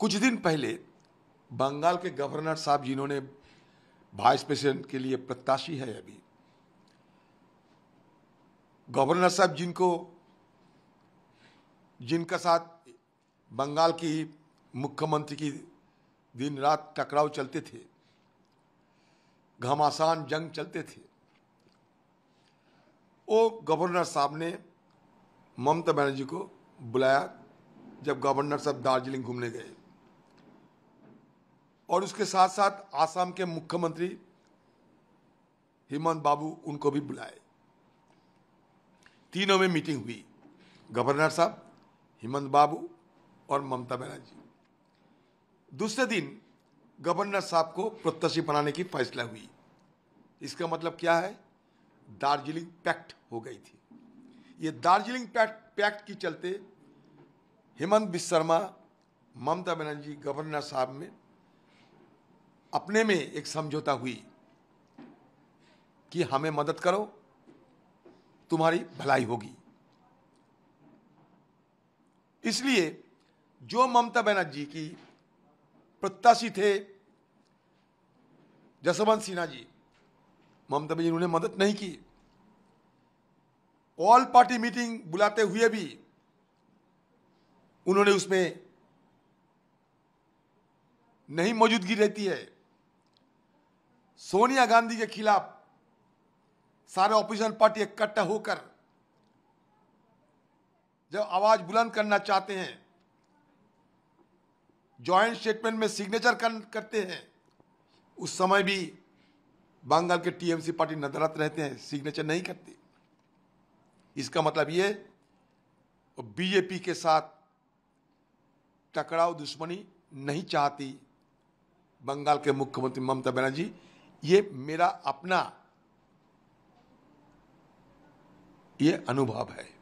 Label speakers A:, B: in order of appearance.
A: कुछ दिन पहले बंगाल के गवर्नर साहब जिन्होंने वाइस प्रेसिडेंट के लिए प्रत्याशी है अभी गवर्नर साहब जिनको जिनका साथ बंगाल की मुख्यमंत्री की दिन रात टकराव चलते थे घमासान जंग चलते थे वो गवर्नर साहब ने ममता बनर्जी को बुलाया जब गवर्नर साहब दार्जिलिंग घूमने गए और उसके साथ साथ आसाम के मुख्यमंत्री हेमंत बाबू उनको भी बुलाए तीनों में मीटिंग हुई गवर्नर साहब हेमंत बाबू और ममता बनर्जी दूसरे दिन गवर्नर साहब को प्रत्याशी बनाने की फैसला हुई इसका मतलब क्या है दार्जिलिंग पैक्ट हो गई थी ये दार्जिलिंग पैक्ट पैक्ट की चलते हेमंत बिस्व ममता बनर्जी गवर्नर साहब में अपने में एक समझौता हुई कि हमें मदद करो तुम्हारी भलाई होगी इसलिए जो ममता बनर्जी की प्रत्याशी थे जसवंत सिन्हा जी ममता बनर्जी उन्हें मदद नहीं की ऑल पार्टी मीटिंग बुलाते हुए भी उन्होंने उसमें नहीं मौजूदगी रहती है सोनिया गांधी के खिलाफ सारे ऑपोजिशन पार्टी इकट्ठा होकर जब आवाज बुलंद करना चाहते हैं ज्वाइंट स्टेटमेंट में सिग्नेचर कर, करते हैं उस समय भी बंगाल के टीएमसी पार्टी नजरत रहते हैं सिग्नेचर नहीं करते इसका मतलब ये बीजेपी के साथ टकराव दुश्मनी नहीं चाहती बंगाल के मुख्यमंत्री ममता बनर्जी ये मेरा अपना ये अनुभव है